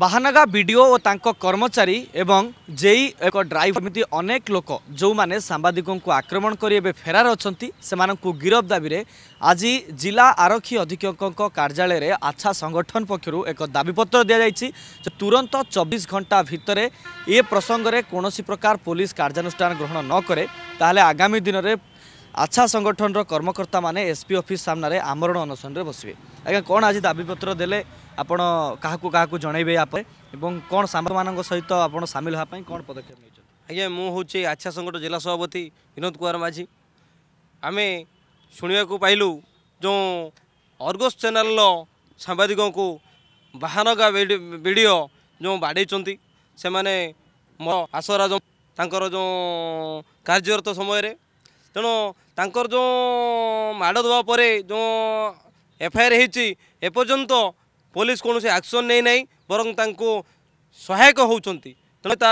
Bahanaga BDO ଓ ତାଙ୍କ କର୍ମଚାରୀ ଏବଂ ଜେଇ ଏକ ଡ୍ରାଇଭର ଏମିତି ଅନେକ ଲୋକ ଯେଉଁମାନେ ସାମ୍ବାଦିକଙ୍କୁ ଆକ୍ରମଣ କରି ଏବେ ଫେରାର ଅଛନ୍ତି ସେମାନଙ୍କୁ ଗିରଫ ଦାବିରେ ଆଜି ଜିଲ୍ଲା ଆରକ୍ଷୀ ଅଧୀକ୍ଷକଙ୍କ କାର୍ଯ୍ୟାଳୟରେ ଆଚ୍ଛା ସଂଗଠନ ପକ୍ଷରୁ ଏକ ଦାବିପତ୍ର ଦିଆଯାଇଛି ଯେ ତୁରନ୍ତ ଚବିଶ ଘଣ୍ଟା ଭିତରେ ଏ ପ୍ରସଙ୍ଗରେ କୌଣସି ପ୍ରକାର ପୋଲିସ କାର୍ଯ୍ୟାନୁଷ୍ଠାନ ଗ୍ରହଣ ନ କରେ ତାହେଲେ ଆଗାମୀ ଦିନରେ ଆଚ୍ଛା ସଂଗଠନର କର୍ମକର୍ତ୍ତାମାନେ ଏସ୍ପି ଅଫିସ୍ ସାମ୍ନାରେ ଆମରଣ ଅନଶନରେ ବସିବେ ଆଜ୍ଞା କ'ଣ ଆଜି ଦାବିପତ୍ର ଦେଲେ ଆପଣ କାହାକୁ କାହାକୁ ଜଣେଇବେ ୟା ପରେ ଏବଂ କ'ଣ ସାମ୍ବାଦମାନଙ୍କ ସହିତ ଆପଣ ସାମିଲ ହେବା ପାଇଁ କ'ଣ ପଦକ୍ଷେପ ନେଇଛନ୍ତି ଆଜ୍ଞା ମୁଁ ହେଉଛି ଆଚ୍ଛା ସଂଗଠନ ଜିଲ୍ଲା ସଭାପତି ବିନୋଦ କୁମାର ମାଝୀ ଆମେ ଶୁଣିବାକୁ ପାଇଲୁ ଯେଉଁ ଅର୍ଗସ୍ ଚ୍ୟାନେଲର ସାମ୍ବାଦିକଙ୍କୁ ବାହାନଗା ଭିଡ଼ିଓ ଯେଉଁ ବାଡ଼େଇଛନ୍ତି ସେମାନେ ମୋ ଆସରା ଯେଉଁ ତାଙ୍କର ଯେଉଁ କାର୍ଯ୍ୟରତ ସମୟରେ ତେଣୁ ତାଙ୍କର ଯେଉଁ ମାଡ଼ ଦେବା ପରେ ଯେଉଁ ଏଫ୍ଆଇଆର୍ ହେଇଛି ଏପର୍ଯ୍ୟନ୍ତ ପୋଲିସ କୌଣସି ଆକ୍ସନ୍ ନେଇନାହିଁ ବରଂ ତାଙ୍କୁ ସହାୟକ ହେଉଛନ୍ତି ତେଣୁ ତା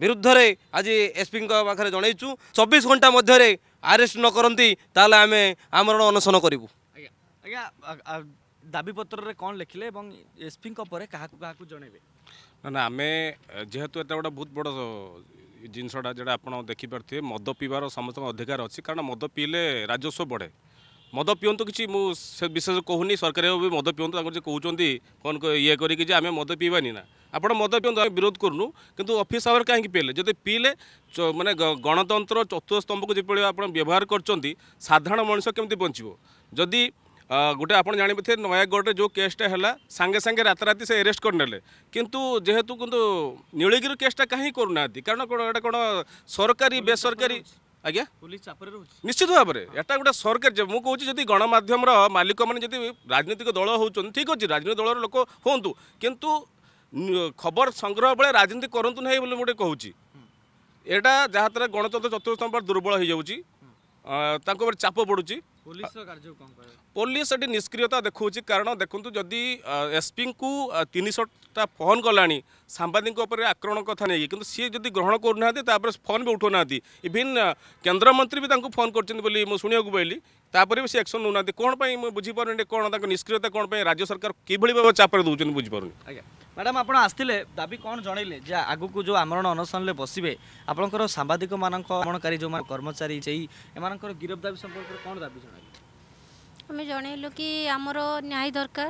ବିରୁଦ୍ଧରେ ଆଜି ଏସ୍ପିଙ୍କ ପାଖରେ ଜଣେଇଛୁ ଚବିଶ ଘଣ୍ଟା ମଧ୍ୟରେ ଆରେଷ୍ଟ ନ କରନ୍ତି ତାହେଲେ ଆମେ ଆମରଣ ଅନଶନ କରିବୁ ଆଜ୍ଞା ଆଜ୍ଞା ଦାବିପତ୍ରରେ କ'ଣ ଲେଖିଲେ ଏବଂ ଏସ୍ପିଙ୍କ ପରେ କାହାକୁ କାହାକୁ ଜଣାଇବେ ନା ନା ଆମେ ଯେହେତୁ ଏତେ ଗୋଟେ ବହୁତ ବଡ଼ ଜିନିଷଟା ଯେଉଁଟା ଆପଣ ଦେଖିପାରୁଥିବେ ମଦ ପିଇବାର ସମସ୍ତଙ୍କ ଅଧିକାର ଅଛି କାରଣ ମଦ ପିଇଲେ ରାଜସ୍ୱ ବଢ଼େ ମଦ ପିଅନ୍ତୁ କିଛି ମୁଁ ସେ ବିଶେଷ କହୁନି ସରକାର ବି ମଦ ପିଅନ୍ତୁ ତାଙ୍କର ଯେ କହୁଛନ୍ତି କ'ଣ ଇଏ କରିକି ଯେ ଆମେ ମଦ ପିଇବାନି ନା ଆପଣ ମଦ ପିଅନ୍ତୁ ଆମେ ବିରୋଧ କରୁନୁ କିନ୍ତୁ ଅଫିସ୍ ଆୱାର କାହିଁକି ପିଇଲେ ଯଦି ପିଇଲେ ମାନେ ଗଣତନ୍ତ୍ର ଚତୁଃ ସ୍ତମ୍ଭକୁ ଯେଭଳି ଆପଣ ବ୍ୟବହାର କରୁଛନ୍ତି ସାଧାରଣ ମଣିଷ କେମିତି ବଞ୍ଚିବ ଯଦି গোটে আপনার জাঁথে নয়াগড়ে যে কেসটা হল সাগে সাগে রাতারাতি সে এরেস্ট করে কিন্তু যেহেতু কিন্তু নীলগিরি কেসটা কাহি করু না কারণ এটা কোণ সরকারি বেসরকারি আজ্ঞা নিশ্চিত ভাবে এটা গোটে সরকার মু কুচি যদি গণমাধ্যমর মালিক মানে যদি রাজনৈতিক দল হচ্ছেন ঠিক আছে রাজনৈতিক দলর লোক হুঁতু কিন্তু খবর সংগ্রহ বেড়ে রাজনীতি করতু না বলে গোটে কুচি এটা যাহাদ্বারা গণতন্ত্র চতুর্থ নম্বর দুর্বল হয়ে যাচ্ছে ତାଙ୍କ ଉପରେ ଚାପ ପଡ଼ୁଛି ପୋଲିସ ଏଠି ନିଷ୍କ୍ରିୟତା ଦେଖାଉଛି କାରଣ ଦେଖନ୍ତୁ ଯଦି ଏସ୍ପିଙ୍କୁ ତିନିଶହ ତା ଫୋନ୍ କଲାଣି ସାମ୍ବାଦିକଙ୍କ ଉପରେ ଆକ୍ରମଣ କଥା ନେଇକି କିନ୍ତୁ ସିଏ ଯଦି ଗ୍ରହଣ କରୁନାହାନ୍ତି ତାପରେ ଫୋନ୍ ବି ଉଠାଉନାହାନ୍ତି ଇଭିନ୍ କେନ୍ଦ୍ରମନ୍ତ୍ରୀ ବି ତାଙ୍କୁ ଫୋନ୍ କରିଛନ୍ତି ବୋଲି ମୁଁ ଶୁଣିବାକୁ ପାଇଲି ତାପରେ ବି ସେ ଆକ୍ସନ୍ ନେଉନାହାନ୍ତି କ'ଣ ପାଇଁ ମୁଁ ବୁଝିପାରୁନି କ'ଣ ତାଙ୍କ ନିଷ୍କ୍ରିୟତା କ'ଣ ପାଇଁ ରାଜ୍ୟ ସରକାର କିଭଳି ଭାବେ ଚାପରେ ଦେଉଛନ୍ତି ବୁଝିପାରୁନି ଆଜ୍ଞା ମ୍ୟାଡ଼ାମ୍ ଆପଣ ଆସିଥିଲେ ଦାବି କ'ଣ ଜଣେଇଲେ ଯେ ଆଗକୁ ଯେଉଁ ଆମରଣ ଅନଶନରେ ବସିବେ ଆପଣଙ୍କର ସାମ୍ବାଦିକମାନଙ୍କ ଆମଣକାରୀ ଯେଉଁମାନେ କର୍ମଚାରୀ ସେଇ ଏମାନଙ୍କର ଗିରଫ ଦାବି ସମ୍ପର୍କରେ କ'ଣ ଦାବି ଜଣାଇଲେ ଆମେ ଜଣେଇଲୁ କି ଆମର ନ୍ୟାୟ ଦରକାର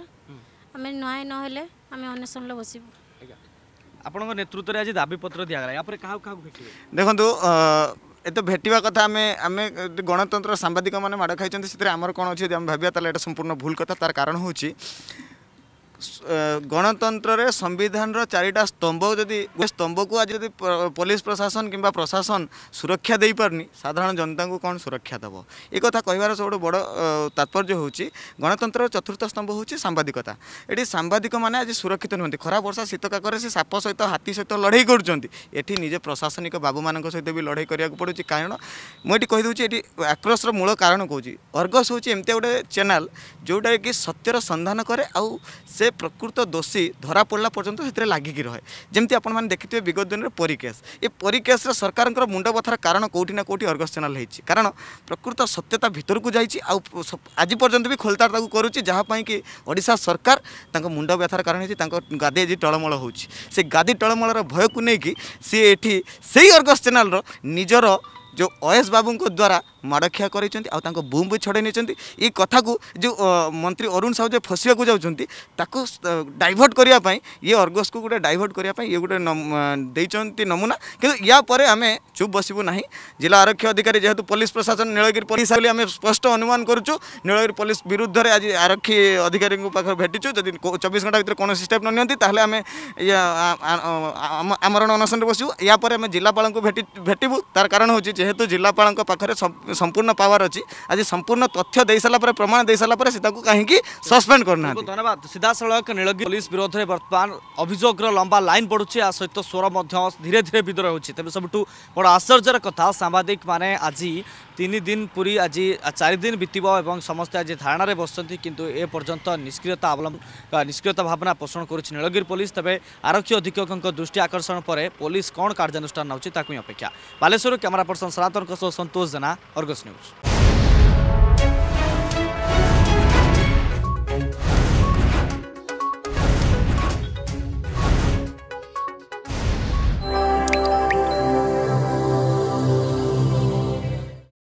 ଆମେ ନ୍ୟାୟ ନହେଲେ আমি অনশনলে বসিবু ଆପଣଙ୍କ ନେତୃତ୍ୱରେ ଆଜି ଦାବିପତ୍ର ଦିଆଗଲା ଏହାପରେ କାହାକୁ କାହାକୁ ଦେଖନ୍ତୁ এত ভেটিবা কথা আমি আমি গণতন্ত্র সাংবাদিক মানে মাড় খাইছেন সেটা আমার কোণ অছে আমি ভাবিয়া তাহলে এটা সম্পূর্ণ ভুল কথা তার কারণ হচ্ছে ଗଣତନ୍ତ୍ରରେ ସମ୍ବିଧାନର ଚାରିଟା ସ୍ତମ୍ଭ ଯଦି ଗୋଟେ ସ୍ତମ୍ଭକୁ ଆଜି ଯଦି ପୋଲିସ ପ୍ରଶାସନ କିମ୍ବା ପ୍ରଶାସନ ସୁରକ୍ଷା ଦେଇପାରୁନି ସାଧାରଣ ଜନତାଙ୍କୁ କ'ଣ ସୁରକ୍ଷା ଦେବ ଏ କଥା କହିବାର ସବୁଠୁ ବଡ଼ ତାତ୍ପର୍ଯ୍ୟ ହେଉଛି ଗଣତନ୍ତ୍ରର ଚତୁର୍ଥ ସ୍ତମ୍ଭ ହେଉଛି ସାମ୍ବାଦିକତା ଏଠି ସାମ୍ବାଦିକମାନେ ଆଜି ସୁରକ୍ଷିତ ନୁହନ୍ତି ଖରା ବର୍ଷା ଶୀତ କାକରେ ସେ ସାପ ସହିତ ହାତୀ ସହିତ ଲଢ଼େଇ କରୁଛନ୍ତି ଏଠି ନିଜେ ପ୍ରଶାସନିକ ବାବୁମାନଙ୍କ ସହିତ ବି ଲଢ଼େଇ କରିବାକୁ ପଡ଼ୁଛି କାରଣ ମୁଁ ଏଠି କହିଦେଉଛି ଏଠି ଆକ୍ରୋଶର ମୂଳ କାରଣ କହୁଛି ଅର୍ଗସ୍ ହେଉଛି ଏମିତି ଗୋଟେ ଚ୍ୟାନେଲ୍ ଯେଉଁଟାକି ସତ୍ୟର ସନ୍ଧାନ କରେ ଆଉ ସେ সে প্রকৃত দোষী ধরা পড়া পর্যন্ত সেটি লাগিকি রহে যেমি আপনার দেখি বিগত দিনের পরী কেস এ পরী কেস্রে সরকার মুন্ড বথার কারণ কোটি না কোটি অর্গস চ্যানেল হয়েছে কারণ প্রকৃত সত্যতা ভিতরক যাই আজ পর্যন্ত বি খোলতাড় তাকে করুছি যাহাপাই কি ওড়শা সরকার তাঁর মুন্ড ব্যথার কারণ হয়েছে তাঁর গাদি আজ টলমল হচ্ছে সে গাদি টলমলর ভয়কু নিয়ে সে এটি সেই অর্গস চ্যানেলর নিজের जो ओएस बाबू द्वारा माड़खिया कर बुम भी छड़े नहीं कथा को जो मंत्री अरुण साहू जो फसवाक जाऊँगी डाइट करने ये अर्गस को गोटे डाइट करने ये गोटे नमूना कि यापर आम चुप बसबू ना जिला आरक्षी अधिकारी जेहतु पुलिस प्रशासन नीलगिरी पुलिस आम स्पष्ट अनुमान करुच्छू नीलगिरी पुलिस विरुद्ध में आज आरक्षी अधिकारी पाखे भेटीचु जदि चौबीस घंटा भितर कौन स्टेप नाते आम आमरण अनशन बसबू यापर आम जिलापा भेटबू भेटू तार कारण हूँ जपा सम्पूर्ण पावर आज सम्पूर्ण तथ्य प्रमाण सारा पर काहीँक सस्पेंड करना धन्यवाद सिधास पुलिस विरोध विरोधले बर्तमान अभियोग र लम्बा लन पढु या सहित स्वरे धेरै विदुर हो तश्चर्य ତିନି ଦିନ ପୁରୀ ଆଜି ଚାରି ଦିନ ବିତିବ ଏବଂ ସମସ୍ତେ ଆଜି ଧାରଣାରେ ବସିଛନ୍ତି କିନ୍ତୁ ଏ ପର୍ଯ୍ୟନ୍ତ ନିଷ୍କ୍ରିୟତା ଅବଲମ୍ବ ନିଷ୍କ୍ରିୟତା ଭାବନା ପୋଷଣ କରୁଛି ନୀଳଗିରି ପୋଲିସ ତେବେ ଆରକ୍ଷୀ ଅଧୀକ୍ଷକଙ୍କ ଦୃଷ୍ଟି ଆକର୍ଷଣ ପରେ ପୋଲିସ କ'ଣ କାର୍ଯ୍ୟାନୁଷ୍ଠାନ ନେଉଛି ତାକୁ ହିଁ ଅପେକ୍ଷା ବାଲେଶ୍ୱରରୁ କ୍ୟାମେରା ପର୍ସନ ସନାତନଙ୍କ ସହ ସନ୍ତୋଷ ଜେନା ଅର୍ଗସ୍ ନ୍ୟୁଜ୍